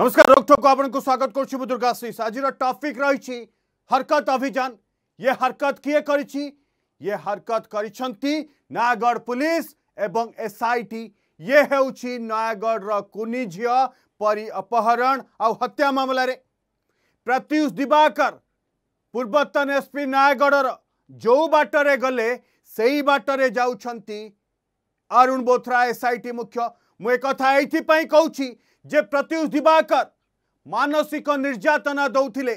नमस्कार रोकठोक आपको स्वागत कर करुर्गाशीष आज टपिक रही हरकत अभियान ये हरकत किए कर ये हरकत करयगढ़ पुलिस एवं एसआईटी ये हूँ नयगढ़ कुनी झील परि अपहरण आ हत्या मामलें प्रत्युष दिवाकर पूर्वतन एसपी नयगढ़ जो बाटर गले से ही बाटर जाऊँ अरुण बोथरा एसआईटी मुख्य मुझे कथा यहीपी कौची जे प्रत्युष दिवाकर मानसिक निर्यातना दौले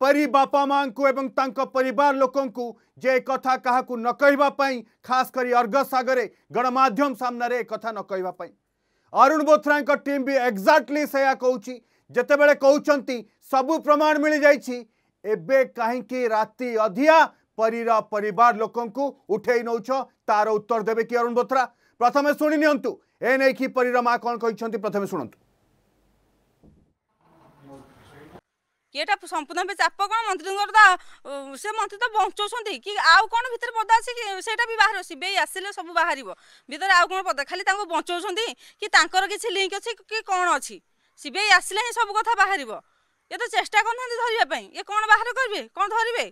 परी बापा माँ को एवं परिवार लोकों जे एक कह नकवापी खास करी अर्घ सगर गणमाध्यम सामने एक नकवापी अरुण बोथ्राई टीम भी एक्जाक्टली से कौच जिते बड़े कौन सब प्रमाण मिल जाए कहीं राति अधिया परीर पर लोक उठे नौ तार उत्तर देवे कि अरुण बोथ्रा प्रथम शुणी नि এনে কি পরিরমা কন কিন্তু প্রথমে শুণতু এটা সম্পূর্ণ ভাবে চাপ কোণ মন্ত্রীঙ্কর তো সে মন্ত্রী তো বঞ্চাউছেন কি আউ কোণ ভিতরে পদা আছে সেটা বি বাহার সিবিআই আসলে সব বাহারিব ভিতরে আউ কোণ পদা খালি তাঙ্কু বঞ্চাউছেন কি তাঙ্কর কিছু লিঙ্ক আছে কি কোণ আছে সিবিআই আসলে হি সব কথা বাহারিব এ তো চেষ্টা করুনাহান্তি ধরিবা পাই এ কোণ বাহার করবে কোণ ধরিবে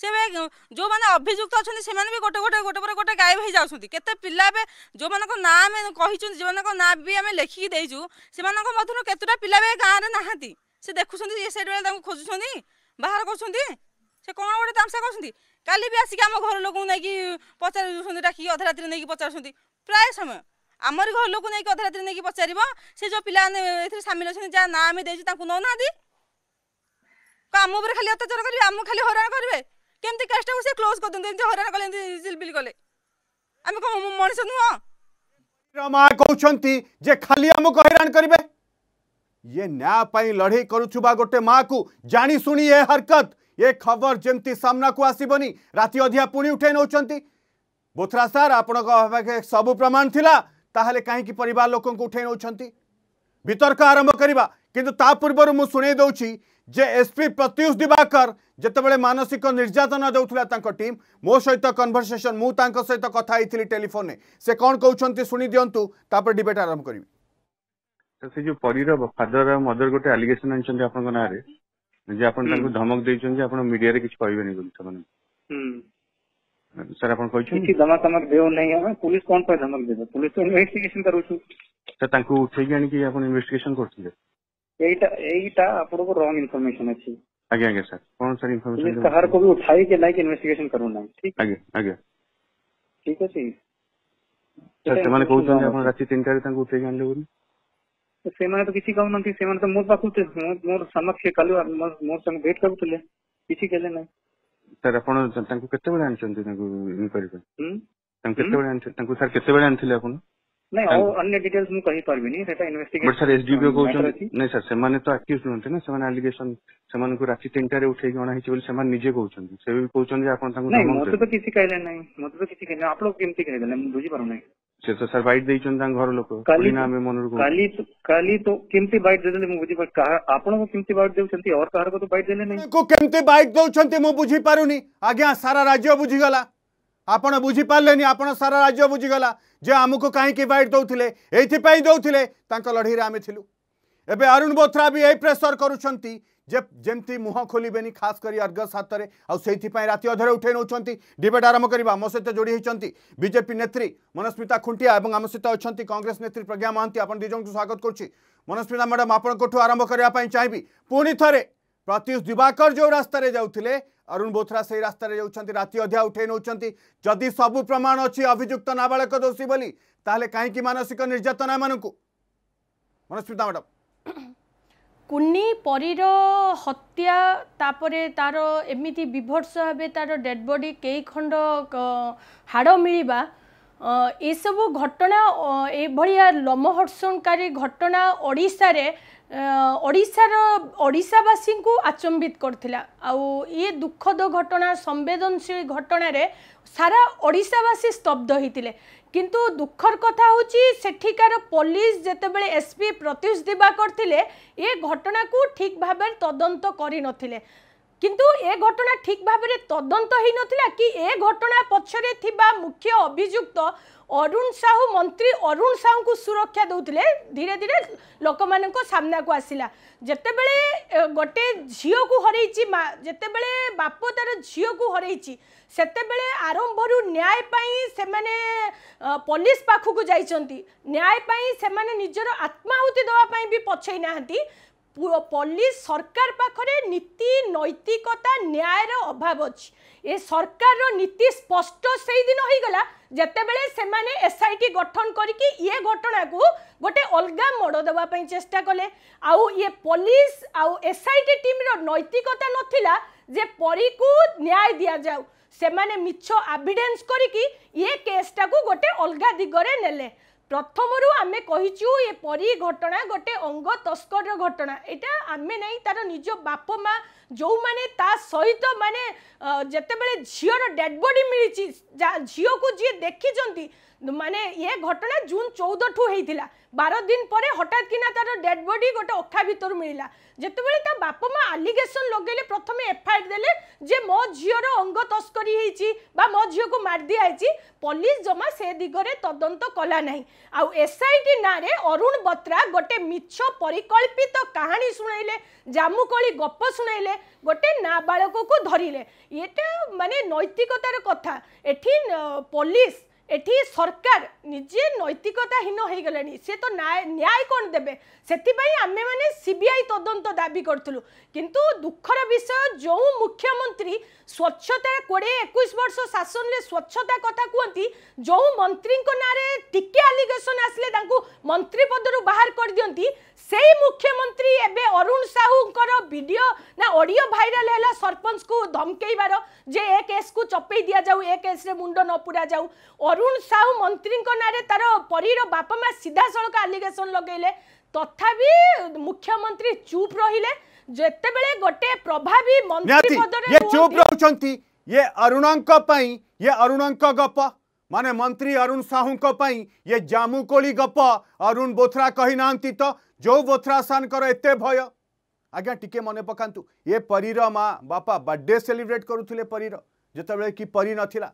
সেবে ଯେଉଁମାନେ ଅଭିଯୁକ୍ତ ଅଛନ୍ତି ସେମାନେ ବି ଗୋଟେ ଗୋଟେ ଗୋଟେ ପରେ ଗୋଟେ ଗାୟବ ହେଇଯାଉଛନ୍ତି କେତେ ପିଲା ଏବେ ଯେଉଁମାନଙ୍କ ନାଁ ଆମେ କହିଛନ୍ତି ଯେଉଁମାନଙ୍କ ନାଁ ବି ଆମେ ଲେଖିକି ଦେଇଛୁ ସେମାନଙ୍କ ମଧ୍ୟରୁ କେତେଟା ପିଲା ବି ଗାଁରେ ନାହାନ୍ତି ସେ ଦେଖୁଛନ୍ତି ଇଏ ସେଇଠି ତାଙ୍କୁ ଖୋଜୁଛନ୍ତି ବାହାର କରୁଛନ୍ତି ସେ କ'ଣ ଗୋଟେ ତାମସା କରୁଛନ୍ତି କାଲି ବି ଆସିକି ଆମ ଘର ଲୋକଙ୍କୁ ନେଇକି ପଚାରି ଦେଉଛନ୍ତି ଡାକିକି ଅଧା ରାତିରେ ନେଇକି ପଚାରୁଛନ୍ତି ପ୍ରାୟ ସମୟ ଆମରି ଘର ଲୋକଙ୍କୁ ନେଇକି ଅଧା ରାତିରେ ନେଇକି ପଚାରିବ ସେ ଯେଉଁ ପିଲାମାନେ ଏଥିରେ ସାମିଲ ଅଛନ୍ତି ଯାହା ନାଁ ଆମେ ଦେଇଛୁ ତାଙ୍କୁ ନେଉନାହାନ୍ତି ଆମ ଉପରେ ଖାଲି ଅତ୍ୟାଚାର କରିବେ ଆମକୁ ଖାଲି ହଇରାଣ କରିବେ केमती कैसटा को क्लोज कर दिखे हरा कले जिलबिल कले आम मनुष्य नुह रमा कहते खाली आमको हईरा करेंगे ये न्याय पाई लड़े करुवा गोटे माँ को जाशु ये हरकत ये खबर जमी सामना को आसबनी राति अधिया पुणी उठे नौ बोथरा सार आप सब प्रमाण थी तेल कहीं परिवार लोक उठे नौ वितर्क आरंभ करवा कितु ता पूर्व मुझे शुणी दौर যে এসপি প্রତ୍ୟୁଷ দিବାକର ଯେତେବେଳେ ମାନସିକ ନିର୍ଯାତନା ଦେଉଥିଲା ତାଙ୍କ ଟିମ୍ ମୋ ସହିତ କନଭରସେସନ୍ ମୁଁ ତାଙ୍କ ସହିତ କଥା ହେଇଥିଲି ଟେଲିଫୋନରେ ସେ କ'ଣ କହୁଛନ୍ତି ଶୁଣି ଦିଅନ୍ତୁ ତାପରେ ଡିବେଟ୍ ଆରମ୍ଭ କରିବି ସେ ଯୋଉ ପରୀର ଫାଦର ଆଉ ମଦର ଗୋଟେ ଆଲିଗେସନ ଆଣିଛନ୍ତି ଆପଣଙ୍କ ନାଁରେ ଯେ ଆପଣ ତାଙ୍କୁ ଧମକ ଦେଇଛନ୍ତି ଯେ ଆପଣ ମିଡିଆରେ କିଛି କହିବେନି ବୋଲି ସେମାନେ ସାର୍ ଆପଣ କହିଛନ୍ତି କିଛି ଧମକ ତମକ ଦେଉ ନାହିଁ ଆମେ ପୁଲିସ କ'ଣ ପାଇଁ ଧମକ ଦେବ ପୁଲିସ ତ ଇନଭେଷ୍ଟିଗେସନ କରୁଛୁ ସାର୍ ତାଙ୍କୁ ଉଠେଇକି ଆଣିକି ଆପଣ ଇନଭେଷ୍ଟିଗେସନ କରୁଥିଲେ ଏଇଟା ଏଇଟା ଆପଣଙ୍କୁ ରଙ୍ଗ ଇନଫର୍ମେସନ ଅଛି ଆଜ୍ଞା ଆଜ୍ଞା ସାର୍ କ'ଣ ସାର୍ ଇନଫର୍ମେସନ କାହାରକୁ ବି ଉଠାଇକି ନାଇଁ ଇନଭେଷ୍ଟିଗେସନ କରୁନାହିଁ ଠିକ ଆଜ୍ଞା ଆଜ୍ଞା ଠିକ ଅଛି ସାର୍ ସେମାନେ କହୁଛନ୍ତି ଆପଣ ରାତି ତିନିଟାରେ ତାଙ୍କୁ ଉଠେଇକି ଆଣିଲେ ବୋଲି ସେମାନେ ତ କିଛି କହୁନାହାନ୍ତି ସେମାନେ ତ ମୋ ପାଖକୁ ମୋର ସମକ୍ଷ କାଲି ମୋ ସାଙ୍ଗେ ଭେଟ କରୁଥିଲେ କିଛି କଲେ ନାହିଁ ସାର୍ ଆପଣ ତାଙ୍କୁ କେତେବେଳେ ଆଣିଛନ୍ତି ତାଙ୍କୁ ଇନକ୍ୱାରି ପାଇଁ ତାଙ୍କୁ କେତେବେଳେ ଆଣିଛନ୍ତି ତାଙ୍କୁ ସାର୍ କେତେବେଳେ ଆଣିଥିଲେ ଆପଣ नाही अहो अन्य डिटेल्स कही पारबिनि ସେଟା ଇନଭେଷ୍ଟିଗେସନ ବଟ୍ ସାର୍ ଏସଡିପିଓ କହୁଛନ୍ତି ନାଇଁ ସାର୍ ସେମାନେ ତ ଆକ୍ୟୁଜ ନୁହନ୍ତି ନା ସେମାନେ ଆଲିଗେସନ ସେମାନଙ୍କୁ ରାତି ତିନିଟାରେ ଉଠେଇକି ଅଣା ହେଇଛି ବୋଲି ସେମାନେ ନିଜେ କହୁଛନ୍ତି ସେ ବି କହୁଛନ୍ତି ଯେ ଆପଣ ତାଙ୍କୁ ନାଇଁ ମୋତେ ତ କିଛି କହିଲେ ନାହିଁ ମୋତେ ତ କିଛି କହିଲେ ଆପଣ କେମିତି କହିଦେଲେ ମୁଁ ବୁଝିପାରୁନାହିଁ ସେ ତ ସାର୍ ବାଇଟ୍ ଦେଇଛନ୍ତି ତାଙ୍କ ଘର ଲୋକ କାଲି ନା ଆମେ ମନରୁ କାଲି କାଲି ତ କେମିତି ବାଇଟ୍ ଦେଲେ ମୁଁ ବୁଝିପାରୁ କାହା ଆପଣଙ୍କୁ କେମିତି ବାଇଟ୍ ଦେଉଛନ୍ତି ଅର୍ କାହାକୁ ତ ବାଇଟ୍ ଦେଲେ ନାହିଁ କେମିତି ବାଇଟ୍ ଦେଉଛନ୍ତି ମୁଁ ବୁଝିପାରୁନି ଆଜ୍ଞା ସାରା ରାଜ୍ୟ ବୁଝିଗଲା ଆପଣ ବୁଝିପାରିଲେନି ଆପଣ ସାରା ରାଜ୍ୟ ବୁଝିଗଲା ଯେ ଆମକୁ କାହିଁକି ବାଇଟ୍ ଦେଉଥିଲେ ଏଇଥିପାଇଁ ଦେଉଥିଲେ ତାଙ୍କ ଲଢ଼େଇରେ ଆମେ ଥିଲୁ ଏବେ ଅରୁଣ ବୋଥ୍ରା ବି ଏଇ ପ୍ରେସର କରୁଛନ୍ତି ଯେ ଯେମିତି ମୁହଁ ଖୋଲିବେନି ଖାସ କରି ଅର୍ଗସ ହାତରେ ଆଉ ସେଇଥିପାଇଁ ରାତି ଅଧରେ ଉଠାଇ ନେଉଛନ୍ତି ଡିବେଟ୍ ଆରମ୍ଭ କରିବା ମୋ ସହିତ ଯୋଡ଼ି ହୋଇଛନ୍ତି ବିଜେପି ନେତ୍ରୀ ମନସ୍ମିତା ଖୁଣ୍ଟିଆ ଏବଂ ଆମ ସହିତ ଅଛନ୍ତି କଂଗ୍ରେସ ନେତ୍ରୀ ପ୍ରଜ୍ଞା ମହାନ୍ତି ଆପଣ ଦୁଇ ଜଣଙ୍କୁ ସ୍ୱାଗତ କରୁଛି ମନସ୍ମିତା ମ୍ୟାଡ଼ାମ୍ ଆପଣଙ୍କଠୁ ଆରମ୍ଭ କରିବା ପାଇଁ ଚାହିଁବି ପୁଣି ଥରେ प्रत्युष दिवाकर जो रास्तार जाते अरुण बोथरा से रास्तार जाती राति अध्या उठे नौकर जदि सबू प्रमाण अच्छी अभिजुक्त नाबाक दोषी बोली कहीं मानसिक निर्यातना मानक मनस्मिता मैडम କୁନି ପରୀର ହତ୍ୟା ତାପରେ ତାର ଏମିତି ବିଭତ୍ସ ଭାବେ ତାର ଡେଡ୍ ବଡି କେଇ ଖଣ୍ଡ ହାଡ଼ ମିଳିବା ଏସବୁ ଘଟଣା ଏଭଳିଆ ଲୋମହର୍ଷଣକାରୀ ଘଟଣା ଓଡ଼ିଶାରେ ଓଡ଼ିଶାର ଓଡ଼ିଶାବାସୀଙ୍କୁ ଆଚମ୍ବିତ କରିଥିଲା ଆଉ ଇଏ ଦୁଃଖଦ ଘଟଣା ସମ୍ବେଦନଶୀଳ ଘଟଣାରେ ସାରା ଓଡ଼ିଶାବାସୀ ସ୍ତବ୍ଧ ହୋଇଥିଲେ କିନ୍ତୁ ଦୁଃଖର କଥା ହେଉଛି ସେଠିକାର ପୋଲିସ ଯେତେବେଳେ ଏସ୍ପି ପ୍ରତ୍ୟୁଷ ଦିବାକର କରିଥିଲେ ଏ ଘଟଣାକୁ ଠିକ୍ ଭାବରେ ତଦନ୍ତ କରିନଥିଲେ କିନ୍ତୁ ଏ ଘଟଣା ଠିକ୍ ଭାବରେ ତଦନ୍ତ হয়ে କି ଏ ଘଟଣା ପଛରେ ଥିବା ମୁଖ୍ୟ ଅଭିଯୁକ୍ତ অরুণ সাহু মন্ত্রী অরুণ সাহুকে সুরক্ষা দেউলে ধীরে ধীরে লোক সামনাকু আসিলা যেতবে গোটে ঝিউকু হরাইছি যেতবে বাপ তার ঝিউকু হরাইছি সেতবে আরম্ভর ন্যায় পাই সেমানে পুলিশ পাখকু যাই ন্যায় পাই সেমানে নিজের আত্মাহুতি দেওয়া পাই বি পছাই নাহান্তি ପୋଲିସ ସରକାର ପାଖରେ ନୀତି ନୈତିକତା ନ୍ୟାୟର ଅଭାବ ଅଛି ଏ ସରକାରର ନୀତି ସ୍ପଷ୍ଟ ସେଇଦିନ ହେଇଗଲା ଯେତେବେଳେ ସେମାନେ ଏସ୍ଆଇଟି ଗଠନ କରିକି ଇଏ ଘଟଣାକୁ ଗୋଟେ ଅଲଗା ମୋଡ଼ ଦେବା ପାଇଁ ଚେଷ୍ଟା କଲେ ଆଉ ଇଏ ପୋଲିସ ଆଉ ଏସ୍ଆଇଟି ଟିମ୍ର ନୈତିକତା ନଥିଲା ଯେ ପରୀକୁ ନ୍ୟାୟ ଦିଆଯାଉ ସେମାନେ ମିଛ ଆଭିଡେନ୍ସ କରିକି ଇଏ କେସ୍ଟାକୁ ଗୋଟେ ଅଲଗା ଦିଗରେ ନେଲେ প্রথমর আমি কহিছু এ পরি ঘটনা গোটে অঙ্গ তস্কর ঘটনা এটা আমি নাই তার নিজ বাপ মা যে তা সহিত মানে যেতবে ঝিওর ডেড বডি মিছি ঝিওকু যিয়ে দেখিছেন মানে ইয়ে ঘটনা জুন চৌদ ঠু হয়েছিল বার দিন পরে হঠাৎ কিনা তার ডেড বডি গোটে অখা ভিতর মিলা যেতবে তা বাপ মা আলিগেসন লগাইলে প্রথমে এফআইআর দেলে যে মো ঝিওর অঙ্গ তস্করি হয়েছি বা মো ঝিওকে মার দিয়া হয়েছি পুলিশ জমা সে দিগরে তদন্ত কলা না আইটি না অরুণ বত্রা গোটে মিছ পরিকল্পিত কাহিনী শুনাইলে জামুকলি গপ শুনাইলে গোটে নাবাড়কু ধরলে এটা মানে নৈতিকতার কথা এটি পুলিশ এটি সরকার নিজে নৈতিকতাহীন হয়ে গেলে সে তো ন্যায় কোণ দেবে সেপাই আমি মানে সিবিআই তদন্ত দাবি করলু কিন্তু দুঃখর বিষয় যে মুখ্যমন্ত্রী স্বচ্ছতা কোড়ি একুশ বর্ষ শাসনলে স্বচ্ছতা কথা কুহতি যে মন্ত্রী নাঁরে টিকে আলিগেসন আসলে তা মন্ত্রী পদর বাহার করে দিকে ସେଇ ମୁଖ୍ୟମନ୍ତ୍ରୀ ଏବେ ଅରୁଣ ସାହୁଙ୍କର ଭିଡ଼ିଓ ନା ଅଡ଼ିଓ ଭାଇରାଲ ହେଲା ସରପଞ୍ଚକୁ ଧମକେଇବାର ଯେ ଏ କେସ୍କୁ ଚପେଇ ଦିଆଯାଉ ଏ କେସ୍ରେ ମୁଣ୍ଡ ନ ପୁରାଯାଉ ଅରୁଣ ସାହୁ ମନ୍ତ୍ରୀଙ୍କ ନାଁରେ ତାର ପରୀର ବାପା ମା ସିଧାସଳଖ ଆଲିଗେସନ୍ ଲଗେଇଲେ ତଥାପି ମୁଖ୍ୟମନ୍ତ୍ରୀ ଚୁପ୍ ରହିଲେ ଯେତେବେଳେ ଗୋଟେ ପ୍ରଭାବୀ ମନ୍ତ୍ରୀ ପଦରେ ଚୁପ୍ ରହୁଛନ୍ତି ଇଏ ଅରୁଣଙ୍କ ପାଇଁ ଇଏ ଅରୁଣଙ୍କ ଗପ माने मंत्री अरुण साहू ये जामुकोली गप अरुण बोथरा कही ना तो जो बोथरा सानकर एत भय आज्ञा टिके मन पकातु ये परीर माँ बापा बर्थडे सेलिब्रेट करुले परीर जिते कि परी नाला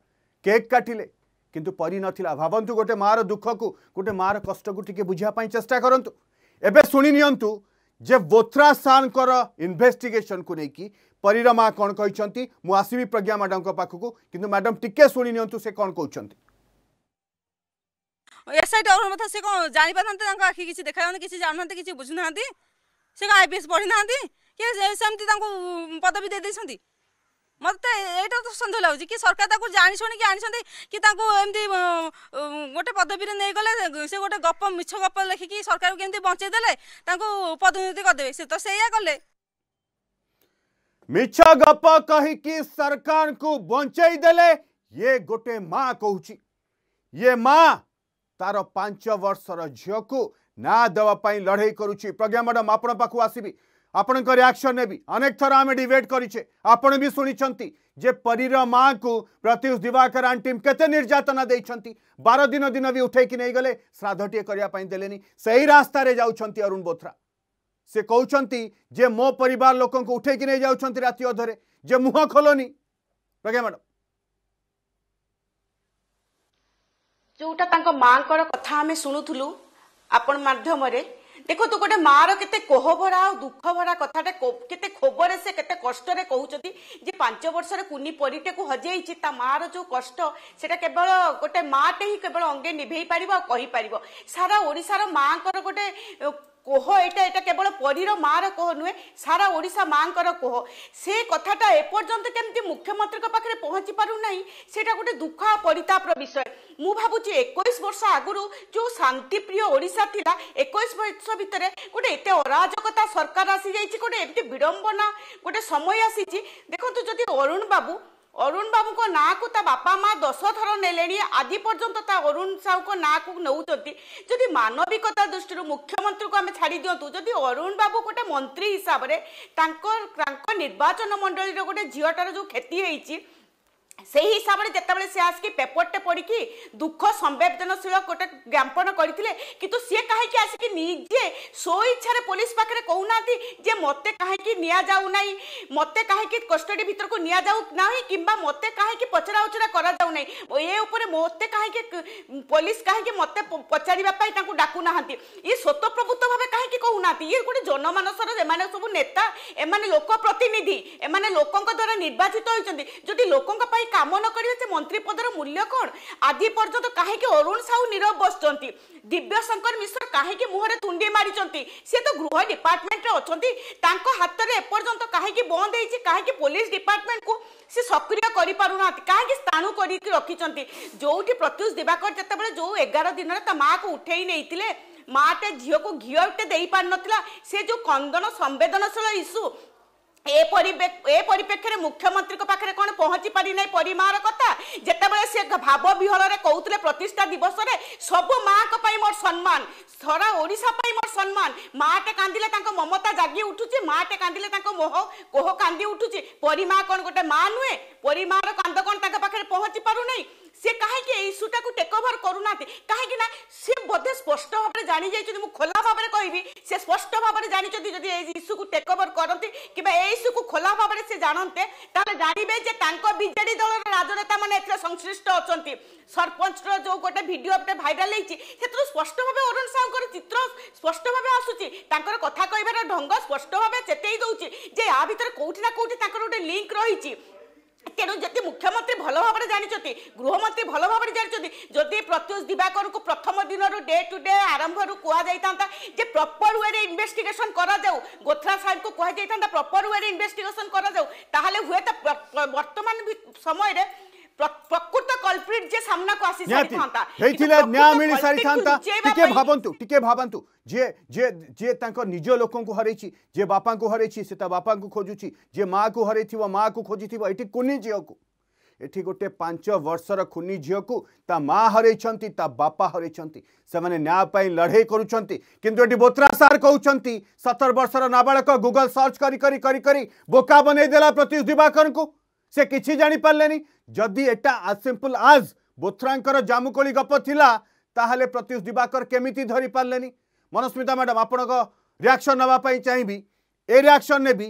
केक् काटिले किंतु परी नाला भावंतु गोटे मार दुख को गोटे मार कष्ट को टी बुझापी चेस्टा करूँ एवं शुणी जे बोथ्रा सारंर इनभेस्टिगेसन को लेकिन परीर माँ कौन कहते मुझे प्रज्ञा मैडम पाखकू कि मैडम टिके शुणी नि कौन कहते ଏସ୍ଆଇଟି ଅରୁଣ ମଥା ସେ କ'ଣ ଜାଣିପାରୁନାହାନ୍ତି ତାଙ୍କ ଆଖି କିଛି ଦେଖାଯାଉନି କିଛି ଜାଣୁନାହାନ୍ତି କିଛି ବୁଝୁନାହାନ୍ତି ସେ କ'ଣ ଆଇ ପି ଏସ୍ ପଢ଼ିନାହାନ୍ତି କିଏ ସେମିତି ତାଙ୍କୁ ପଦବୀ ଦେଇ ଦେଇଛନ୍ତି ମୋତେ ଏଇଟା ତ ସନ୍ଦେହ ଲାଗୁଛି କି ସରକାର ତାକୁ ଜାଣି ଶୁଣିକି ଆଣିଛନ୍ତି କି ତାଙ୍କୁ ଏମିତି ଗୋଟେ ପଦବୀରେ ନେଇଗଲେ ସେ ଗୋଟେ ଗପ ମିଛ ଗପ ଲେଖିକି ସରକାରକୁ କେମିତି ବଞ୍ଚେଇ ଦେଲେ ତାଙ୍କୁ ପଦୋନ୍ନତି କରିଦେବେ ସେ ତ ସେଇଆ କଲେ ମିଛ ଗପ କହିକି ସରକାରଙ୍କୁ ବଞ୍ଚେଇ ଦେଲେ ଇଏ ଗୋଟେ ମା କହୁଛି ଇଏ ମା ତାର ପାଞ୍ଚ ବର୍ଷର ଝିଅକୁ ନା ଦେବା ପାଇଁ ଲଢ଼େଇ କରୁଛି ପ୍ରଜ୍ଞା ମ୍ୟାଡ଼ାମ୍ ଆପଣଙ୍କ ପାଖକୁ ଆସିବି ଆପଣଙ୍କ ରିଆକ୍ସନ୍ ନେବି ଅନେକ ଥର ଆମେ ଡିବେଟ୍ କରିଛେ ଆପଣ ବି ଶୁଣିଛନ୍ତି ଯେ ପରୀର ମାଆକୁ ପ୍ରତ୍ୟୁଷ ଦିବାକର ଆଣ୍ଟିମ୍ କେତେ ନିର୍ଯାତନା ଦେଇଛନ୍ତି ବାର ଦିନ ଦିନ ବି ଉଠେଇକି ନେଇଗଲେ ଶ୍ରାଦ୍ଧଟିଏ କରିବା ପାଇଁ ଦେଲେନି ସେହି ରାସ୍ତାରେ ଯାଉଛନ୍ତି ଅରୁଣ ବୋଥ୍ରା ସେ କହୁଛନ୍ତି ଯେ ମୋ ପରିବାର ଲୋକଙ୍କୁ ଉଠେଇକି ନେଇଯାଉଛନ୍ତି ରାତି ଅଧରେ ଯେ ମୁହଁ ଖୋଲନି ପ୍ରଜ୍ଞା ମ୍ୟାଡ଼ାମ୍ ଯେଉଁଟା ତାଙ୍କ ମାଙ୍କର କଥା ଆମେ ଶୁଣୁଥିଲୁ ଆପଣ ମାଧ୍ୟମରେ ଦେଖନ୍ତୁ ଗୋଟେ ମାଆର କେତେ କୋହଭରା ଆଉ ଦୁଃଖ ଭରା କଥାଟା କେତେ ଖୋବରେ ସେ କେତେ କଷ୍ଟରେ କହୁଛନ୍ତି ଯେ ପାଞ୍ଚ ବର୍ଷର କୁନି ପରୀଟାକୁ ହଜେଇଛି ତା ମାଆର ଯୋଉ କଷ୍ଟ ସେଟା କେବଳ ଗୋଟେ ମାଆଟେ ହିଁ କେବଳ ଅଙ୍ଗେ ନିଭେଇ ପାରିବ ଆଉ କହିପାରିବ ସାରା ଓଡ଼ିଶାର ମାଆଙ୍କର ଗୋଟେ কোহ এটা এটা কেবল পরীর মার কোহ নুহে সারা ওড়িশা মাঙ্কর কোহ সে কথাটা এপর্যন্ত কেমতি মুখ্যমন্ত্রীর পাখে পৌঁছি পারু না সেটা গোটে দুঃখ পরিতাপর বিষয় মু ভাবুছি একুশ বর্ষ আগর যে শান্তিপ্রিয় ওড়িশা লা একুশ বর্ষ ভিতরে গোটে এতে অরাজকতা সরকার আসি যাই গোটে এমতি বিড়ম্বনা গোটে সময় আসিছি দেখুন যদি অরুণ বাবু অরুণ বাবুঙ্ নাঁকু তা বাপা মা দশ থর নেলে আজি পর্যন্ত তা অরুণ সাউঙ্ নাঁকু নৌ যদি মানবিকতা দৃষ্টি মুখ্যমন্ত্রী আমি ছাড়ি দিও যদি অরুণ বাবু গোটে মন্ত্রী হিসাবে তাঁর নির্বাচন মন্ডলীর গোটে ঝিওটার যে ক্ষতি হয়েছে সেই হিসাবে যেতবে সে আসি পেপরটে পড়ি দুঃখ সংবেদনশীল গোটে জ্ঞাপন করে কিন্তু সি কী আসি নিজে সো ইচ্ছার পুলিশ পাখে কৌ না যে মতো কী নিয়া যাও না মতো কী কষ্টডি ভিতরক নিয়া যাও না কিংবা মতো কী পচরা উচরা করা যাও না এ উপরে মতো কী পুলিশ কী মতো পচারা তা ডাকু না ই স্বতঃপ্রভূত ভাবে কী কৌ না ইয়ে গোটে জনমানসর এমানে সব নেতা এমানে লোক প্রতিনিধি এমানে লোক দ্বারা নির্বাচিত হয়েছেন যদি লোক কাম ন করবে সে মন্ত্রী পদর মূল্য কোণ আদি পর্যন্ত কাহিকি অরুণ সাউ নীরব বসছেন দিব্যশঙ্কর মিশ্র কাহিকি মুহরে তুণ্ডি মারিছেন সে তো গৃহ ডিপার্টমেন্টে অনেক তাঁর হাতরে এপর্যন্ত কাহিকি বন্ধ হয়েছে কাহিকি পুলিশ ডিপার্টমেন্ট কু সে সক্রিয় করে পু না কাহিকি স্থানু করি রক্ষিছেন যেটি প্রত্যুষ দিবাকর যেতবে যে এগার দিনের তা মা কু উঠেই নিয়ে মাটে ঝিউকে ঘিওটে দিয়ে পারি নথিলা সে যে কন্দন সংবেদনশীল ইস্যু এ পরিপ্রেক্ষীরে মুখ্যমন্ত্রী পাখে কোণ পৌঁছি পারি না পরিমার কথা যেতবে সে ভাব বিহরে কৌলে প্রতিষ্ঠা দিবসরে সবু মা মোর সম্মান সারা ওড়শা মোর সম্মান মাটে কাঁদিলে তাঁর মমতা জাগি উঠুছে মাটে কাঁদিলে তাঁর মোহ কোহ কান্দি উঠুছে পরিমা কোণ গোটে মা নুহে পরিমার কান্দ কোণ তাঁর পাখে পৌঁছি পারু সে কাহিকি এই ইস্যুটাকে টেক ওভার করুনা কাহিকি না সে বোধে স্পষ্ট ভাবে জানি যাই মু খোলা ভাবে কহিবি সে স্পষ্ট ভাবে জানিছেন যদি এই ইস্যুকু টেক ওভার করতে কিংবা এই ইস্যুকু খোলা ভাবে সে জানতে তাহলে জানিবে যে তাঙ্ক বিজেডি দলর রাজনেতা মানে এতে সংশ্লিষ্ট অনেক সরপঞ্চর যে গোটে ভিডিও গোটে ভাইরাল হয়েছি সেতু স্পষ্ট ভাবে অরুণ সাহুঙ্কর চিত্র স্পষ্ট ভাবে আসুচি তাঁর কথা কহবার ঢঙ্গ স্পষ্ট ভাবে চেতেই দেউছি যে আ ভিতরে কোটি না কোটি তাঁর গোটে লিঙ্ক রয়েছে ତେଣୁ ଯଦି ମୁଖ୍ୟମନ୍ତ୍ରୀ ଭଲ ଭାବରେ ଜାଣିଛନ୍ତି ଗୃହମନ୍ତ୍ରୀ ଭଲ ଭାବରେ ଜାଣିଛନ୍ତି ଯଦି ପ୍ରତ୍ୟୁଷ ଦିବାକରଙ୍କୁ ପ୍ରଥମ ଦିନରୁ ଡେ ଟୁ ଡେ ଆରମ୍ଭରୁ କୁହାଯାଇଥାନ୍ତା ଯେ ପ୍ରପର ୱେରେ ଇନଭେଷ୍ଟିଗେସନ କରାଯାଉ ଗୋଥ୍ରା ସାହେବଙ୍କୁ କୁହାଯାଇଥାନ୍ତା ପ୍ରପର ୱେରେ ଇନଭେଷ୍ଟିଗେସନ କରାଯାଉ ତାହେଲେ ହୁଏତ ବର୍ତ୍ତମାନ ସମୟରେ प्रकृत कल्प्रिट जे सामना को आसी सारी थांता हे न्याय मिली सारी थांता टिके भाबंतु टिके भाबंतु जे जे जे तांको निज लोक को हरैछि जे बापा को हरैछि सेता बापा को खोजुछि जे मां को हरैथिबो मां को खोजिथिबो एठी कुनी जियो को एठी गोटे 5 वर्षर खुनी जियो को ता मां हरैछंती ता बापा हरैछंती से माने न्याय पई लढाई करूछंती किंतु एठी बोत्रा सार कहउछंती 17 वर्षर नाबालक गूगल सर्च करी करी करी करी बोका बने देला प्रतिदिबाकर को से किछि जानि पाललेनी ଯଦି ଏଟା ଆଜ୍ ସିମ୍ପଲ୍ ଆଜ୍ ବୋଥ୍ରାଙ୍କର ଜାମୁକୋଳି ଗପ ଥିଲା ତାହେଲେ ପ୍ରତ୍ୟୁଷ ଦିବାକର କେମିତି ଧରିପାରିଲେନି ମନସ୍ମିତା ମ୍ୟାଡ଼ାମ୍ ଆପଣଙ୍କ ରିଆକ୍ସନ୍ ନେବା ପାଇଁ ଚାହିଁବି ଏ ରିଆକ୍ସନ୍ ନେବି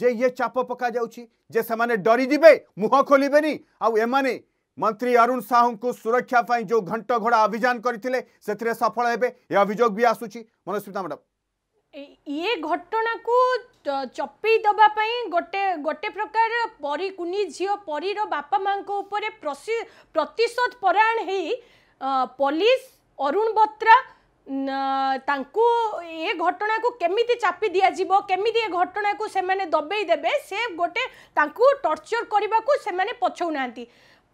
ଯେ ଇଏ ଚାପ ପକାଯାଉଛି ଯେ ସେମାନେ ଡରିଯିବେ ମୁହଁ ଖୋଲିବେନି ଆଉ ଏମାନେ ମନ୍ତ୍ରୀ ଅରୁଣ ସାହୁଙ୍କୁ ସୁରକ୍ଷା ପାଇଁ ଯେଉଁ ଘଣ୍ଟ ଘୋଡ଼ା ଅଭିଯାନ କରିଥିଲେ ସେଥିରେ ସଫଳ ହେବେ ଏ ଅଭିଯୋଗ ବି ଆସୁଛି ମନସ୍ମିତା ମ୍ୟାଡ଼ାମ୍ ଇଏ ଘଟଣାକୁ ଚପେଇ ଦେବା ପାଇଁ ଗୋଟେ ଗୋଟେ ପ୍ରକାର ପରୀକୁନି ଝିଅ ପରୀର ବାପା ମାଆଙ୍କ ଉପରେ ପ୍ରତିଶୋଧ ପରାୟଣ ହେଇ ପୋଲିସ ଅରୁଣ ବତ୍ରା ତାଙ୍କୁ ଏ ଘଟଣାକୁ କେମିତି ଚାପି ଦିଆଯିବ କେମିତି ଏ ଘଟଣାକୁ ସେମାନେ ଦବେଇ ଦେବେ ସେ ଗୋଟେ ତାଙ୍କୁ ଟର୍ଚର କରିବାକୁ ସେମାନେ ପଛଉନାହାନ୍ତି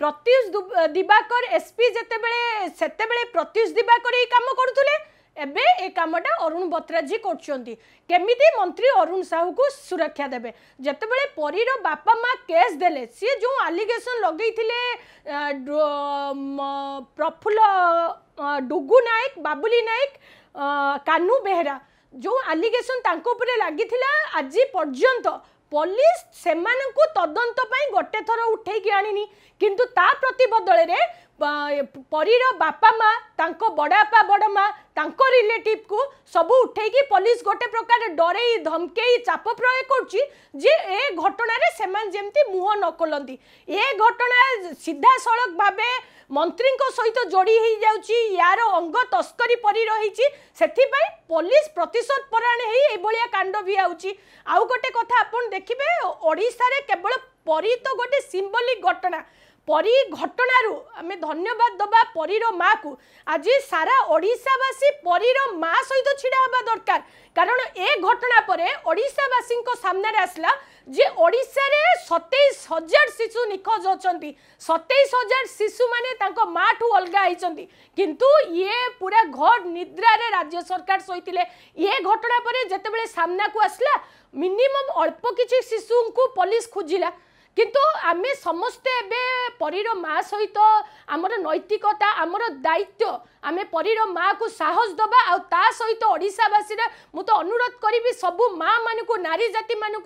ପ୍ରତ୍ୟୁଷ ଦିବାକର ଏସ୍ପି ଯେତେବେଳେ ସେତେବେଳେ ପ୍ରତ୍ୟୁଷ ଦିବାକର ଏଇ କାମ କରୁଥିଲେ এবে এই কামটা অরুণ বত্রাজী করছেন কেমিতি মন্ত্রী অরুণ সাহুকু সুরক্ষা দেবে যেতবে পরীর বাপা মা কেস দেলে সি যে আলিগেসন লগাইলে প্রফুল্ল ডুগু নায়ক বাবুলি নায়ক কানু বেহেরা যে আলিগেসন তাঁর উপরে লাগিলা আজি পর্যন্ত পুলিশ সেমানকু তদন্ত পাই গোটে থর উঠেকি আনিনি কিন্তু তা প্রতি বদলের পরীর বাপা মা তাঙ্ক বড়াপা বড় মা তাঙ্ক রিলেটিভকু সবু উঠেকি পুলিশ গোটে প্রকার ডরেই ধমকেই চাপ প্রয়োগ করছি যে এ ঘটনার সেমান যেমতি মুহ ন খোলতি এ ঘটনা সিধাসলখ ভাবে মন্ত্রীঙ্ক সহিত যোড়ি হয়ে যাচ্ছি ইয়ার অঙ্গ তস্করি পরি রয়েছে সেপাই পুলিশ প্রতিশোধ পরায়ণ হয়ে এইভাবে কাণ্ড বি আউছি আউ গোটে কথা আপনার দেখবে ওড়শার কেবল পরী তো গোটে সিম্বলিক ঘটনা পরি ঘটনার আমি ধন্যবাদ দেবা পরীর মা কু আজ সারা ওড়িশাবাসী পরীর মা সহিত ছিড়া হওয়া দরকার কারণ এ ঘটনা পরে ওড়িশাবাসী সামনে আসলা যে ওড়িশার সতেইশ হাজার শিশু নিখোঁজ অনেক সতেইশ হাজার শিশু মানে তাঁর মা ঠু অলগা হয়েছেন কিন্তু ইয়ে পুরা ঘর নিদ্রারে রাজ্য সরকার শোলে ইয়ে ঘটনা পরে যেতবে সামনাকু আসলা মিনিমম অল্প কিছু শিশুঙ্কু পুলিশ খুঁজিলা কিন্তু আমি সমস্তে এবে পরীর মা সহিত আমার নৈতিকতা আমার দায়িত্ব আমি পরীর মা কু সাহস দেবা আ তা সহিত ওড়িশাবাসীর মু তো অনুরোধ করিবি সবু মা মানুষ নারী জাতি মানুষ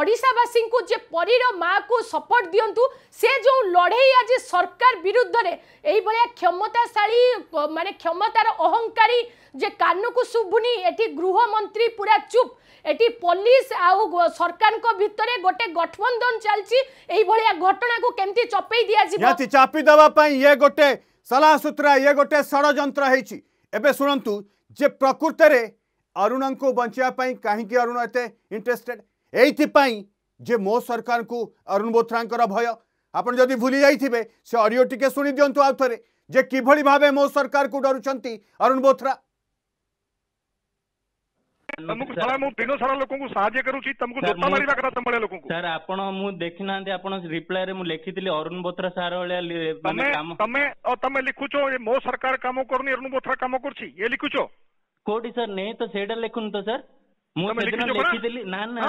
ওড়িশাবাসী যে পরীর মা কু সপোর্ট দিও সে যে লড়াই আজ সরকার বিরুদ্ধে এইভাবে ক্ষমতাশালী মানে ক্ষমতার অহংকারী যে কানকু শুভুনি এটি গৃহমন্ত্রী পুরা চুপ एटी पुलिस आ सरकार को भितरे गोटे गठबंधन चलती भाया घटना को कमी चपे दि चापी देवाई ये गोटे सलाह सूत्रा ये गोटे षड़ शुणु जे प्रकृत अरुण को बचापी कहीं अरुण एत इंटरेस्टेड यही जे मो सरकार को अरुण बोथ्रा भय आप जदि भूली जाइए से अडियो टी शुणी दिंतु आउ थे जे कि भाव मो सरकार को डरुंच अरुण बोथ्रा ତମକୁ ଶଳା ମୁଁ ଦିନ ସାରା ଲୋକଙ୍କୁ ସାହାଯ୍ୟ କରୁଛି ତମକୁ ଜୋତା ମାରିବା କଥା ତମ ଭଳିଆ ଲୋକଙ୍କୁ ସାର୍ ଆପଣ ମୁଁ ଦେଖିନାହାନ୍ତି ଆପଣ ରିପ୍ଲାଏ ରେ ମୁଁ ଲେଖିଥିଲି ଅରୁଣ ବୋଥ୍ରା ସାର୍ ଭଳିଆ ତମେ ତମେ ତମେ ଲିଖୁଛ ମୋ ସରକାର କାମ କରୁନି ଅରୁଣ ବୋଥ୍ରା କାମ କରୁଛି ଏ ଲିଖୁଛ କୋଉଠି ସାର୍ ନେଇ ତ ସେଇଟା ଲେଖୁନି ତ ସାର୍ ମୁଁ ସେଦିନ ଲେଖିଥିଲି ନା ନା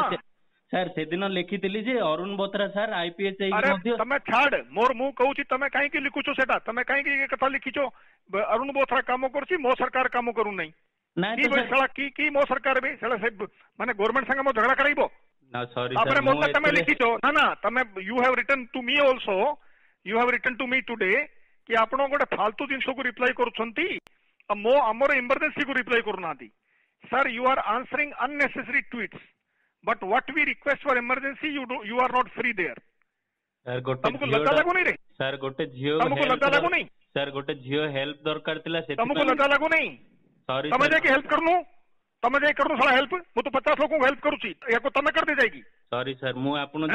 ସାର୍ ସେଦିନ ଲେଖିଥିଲି ଯେ ଅରୁଣ ବୋଥ୍ରା ସାର୍ ଆଇପିଏସ୍ ତମେ ଛାଡ ମୋର ମୁଁ କହୁଛି ତମେ କାହିଁକି ଲିଖୁଛ ସେଟା ତମେ କାହିଁକି କଥା ଲିଖିଛ ଅରୁଣ ବୋଥ୍ରା କାମ କରୁଛି ମୋ ସରକାର କାମ କରୁନାହିଁ નહીં તો સાલા કી કી મો સરકાર બે સાલા સાહેબ મને ગવર્નમેન્ટ સંગે મો ઝઘડા કરાઈબો ના સોરી આપણે મોટા તમે લીખી છો ના ના તમે you have return to me also you have return to me today કે આપણો ગોટે ફાલતુ ଜିନିଷକୁ ରିପ୍ଲାଏ କରୁଛନ୍ତି ମୋ ଆମର ଇମର୍ଜେନ୍ସିକୁ ରିପ୍ଲାଏ କରୁନାହାନ୍ତି sir you are answering unnecessary tweets but what we request for emergency you are not free there ତମକୁ ଲଜ୍ଜା ଲାଗୁନି ରେ ସାର୍ ଗୋଟେ ଝିଅ ତମକୁ ଲଜ୍ଜା ଲାଗୁନି ସାର୍ ଗୋଟେ ଝିଅ ହେଲ୍ପ ଦରକାର ଥିଲା ତମକୁ ଲଜ୍ଜା ଲାଗୁନି सारी समझ आए कि हेल्प कर लू તમે જે કરું સાલા હેલ્પ હું તો 50 લોકોને હેલ્પ કરું છું યાકો તમે કરી દેજાઈગી સોરી સર હું આપણો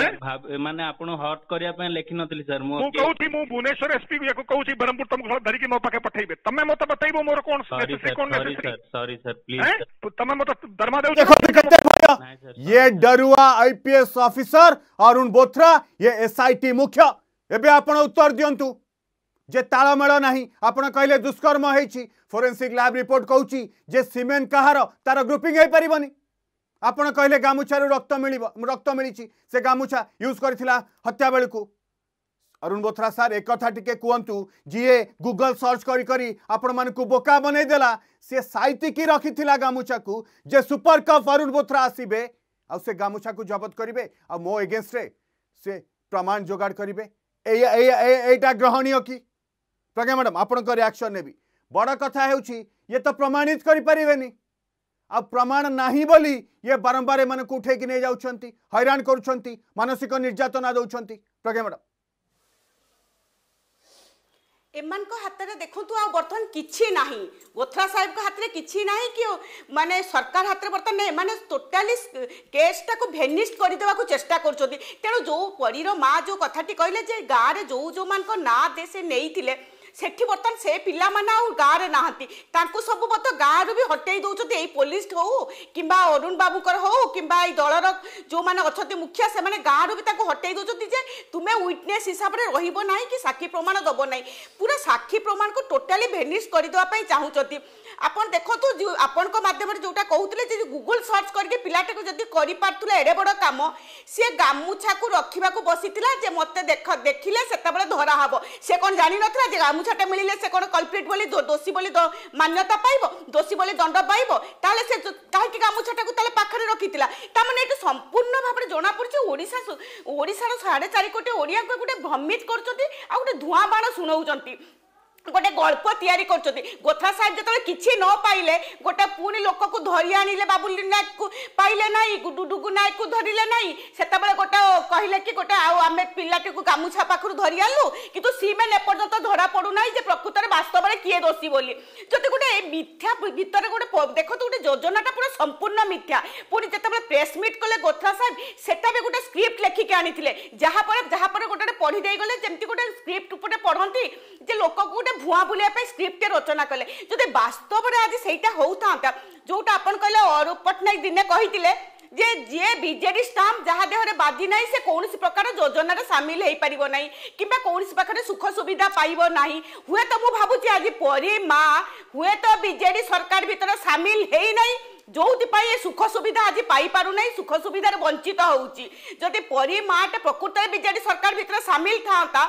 માને આપણો હર્ટ કરિયા પઈ લખી નતલી સર હું હું કહું છું હું ભુવનેશ્વર એસપી યાકો કહું છું બરમપુર તમને સાલા ધરીકી મો પાકે પઠાઈબે તમે મત બતાઈબો મોર કોણ નેસેસરી કોણ નેસેસરી સોરી સર પ્લીઝ તમે મત ધર્મા દેવ देखो दिखते भैया ये डरुआ आईपीएस ऑफिसर अरुण बोथरा ये एसआईटी मुख्य एबे आपण उत्तर दियंतु जे तालमेल ନାହିଁ ଆପଣ କହିଲେ ଦୁଷ୍କର୍ମ ହେଇଛି ଫୋରେନ୍ସିକ୍ ଲ୍ୟାବ୍ ରିପୋର୍ଟ କହୁଛି ଯେ ସିମେଣ୍ଟ କାହାର ତାର ଗ୍ରୁପିଂ ହେଇପାରିବନି ଆପଣ କହିଲେ ଗାମୁଛାରୁ ରକ୍ତ ମିଳିବ ରକ୍ତ ମିଳିଛି ସେ ଗାମୁଛା ୟୁଜ୍ କରିଥିଲା ହତ୍ୟା ବେଳକୁ ଅରୁଣ ବୋଥ୍ରା ସାର୍ ଏକଥା ଟିକେ କୁହନ୍ତୁ ଯିଏ ଗୁଗଲ ସର୍ଚ୍ଚ କରି କରି ଆପଣମାନଙ୍କୁ ବୋକା ବନେଇଦେଲା ସିଏ ସାଇତିକି ରଖିଥିଲା ଗାମୁଛାକୁ ଯେ ସୁପର କପ୍ ଅରୁଣ ବୋଥ୍ରା ଆସିବେ ଆଉ ସେ ଗାମୁଛାକୁ ଜବତ କରିବେ ଆଉ ମୋ ଏଗେନଷ୍ଟରେ ସେ ପ୍ରମାଣ ଯୋଗାଡ଼ କରିବେ ଏଇଟା ଗ୍ରହଣୀୟ କି तो आज्ञा मैडम आपण रियाक्शन ने बड़ कथा हो तो प्रमाणित करें आ प्रमाण ना बोली ये बारंबार इन को उठे नहीं जाती हईराण कर मानसिक निर्यातना दौरान प्रज्ञा मैडम एम हाथ में देखू आ किसी ना गोथरा साहेब हाथ में किसी ना कि मानने सरकार हाथ में बर्तन नहीं टोटाली केसटा को भेनिस्ट करदे चेस्टा करेणु जो परीर माँ जो कथी कहले गाँव में जो जो मान ना दे से नहीं ସେଠି ବର୍ତ୍ତମାନ ସେ ପିଲାମାନେ ଆଉ ଗାଁରେ ନାହାନ୍ତି ତାଙ୍କୁ ସବୁ ବର୍ତ୍ତମାନ ଗାଁରୁ ବି ହଟେଇ ଦେଉଛନ୍ତି ଏଇ ପୋଲିସ ହଉ କିମ୍ବା ଅରୁଣ ବାବୁଙ୍କର ହଉ କିମ୍ବା ଏଇ ଦଳର ଯେଉଁମାନେ ଅଛନ୍ତି ମୁଖିଆ ସେମାନେ ଗାଁରୁ ବି ତାକୁ ହଟେଇ ଦେଉଛନ୍ତି ଯେ ତୁମେ ୱିଟନେସ୍ ହିସାବରେ ରହିବ ନାହିଁ କି ସାକ୍ଷୀ ପ୍ରମାଣ ଦେବ ନାହିଁ ପୁରା ସାକ୍ଷୀ ପ୍ରମାଣକୁ ଟୋଟାଲି ଭେନିସ୍ କରିଦେବା ପାଇଁ ଚାହୁଁଛନ୍ତି আপন দেখন্তু আপনক মাধ্যমে যেটা কৌলে যে গুগল সর্চ করি পিলাটাকে যদি করে পুলে এড়ে বড় কাম সি গামুছাকু রক্ষা বসি যে মতো দেখ দেখলে সেতবে ধরা হব সে কম জানি নথিলা যে গামুছাটা মিললে সে কোণ কলপ্রিট বলে দোষী বলে মান্যতা পাইব দোষী বলে দণ্ড পাইব তাহলে সে কাহি গামুছাটাকে তাহলে পাখে রক্ষি তা মানে এটা সম্পূর্ণ ভাবে জনা পড়ছে ওড়িশা ওড়িশার সাড়ে চারি কোটি ওড়িয়া গোটে ভ্রমিত করছেন আউ গোটে ধূয়া বাণ শুনাউছেন গোটে গল্প তৈরি করছেন গোথা সাহেব যেত কিছু ন পাইলে গোটে পুনি কু ধরি আনিলে বাবুলি নায়ক পাইলে নাই ডুডুগু নায়ক ধরিলে নাই সেতবে গোটে কহিলে কি গোটে আউ আমি পিলাটি গামুছা পাখু ধরি আলু কিন্তু সিমেন পর্যন্ত ধরা পড়ু নাই যে প্রকৃতরে বাস্তবরে কি দোষী বলি যদি গোটে এই মিথ্যা ভিতরে গোটে দেখো তো গোটে যোজনাটা পুরো সম্পূর্ণ মিথ্যা পুনি যেতবে প্রেস মিট কলে গোথা সাহেব সেটা বি গোটে স্ক্রিপ্ট লেখিকি আনিলে যাহাপরে যাহাপরে গোটে পড়ি দিয়ে গলে যেমতি গোটে স্ক্রিপ্ট উপরে পড়ন্তি যে লোক গোটে ভুয়া বুলিয়া পাই স্ক্রিপ্ট রচনা কলে যদি বাস্তবরে আজি সেইটা হউথান্তা যোটা আপন কইলে অরূপ পটনায়ক দিনে কইতিলে যে যিয়ে বিজেডি ষ্টাম্প যাহা দেহরে বাজি নাই সে কৌশি প্রকার যোজনার সামিল হয়ে পারিব না কিংবা কৌশি পাখে সুখ সুবিধা পাইব না হুয়েত মু ভাবুছি আজ পরি মা হুয়েত বিজেডি সরকার ভিতরে সামিল হয়ে নাই ଯେଉଁଥିପାଇଁ ଏ ସୁଖ ସୁବିଧା ଆଜି ପାଇପାରୁନାହିଁ ସୁଖ ସୁବିଧାରେ ବଞ୍ଚିତ ହେଉଛି ଯଦି ପରିମାଟା ପ୍ରକୃତରେ ବିଜେଡ଼ି ସରକାର ଭିତରେ ସାମିଲ ଥାଆନ୍ତା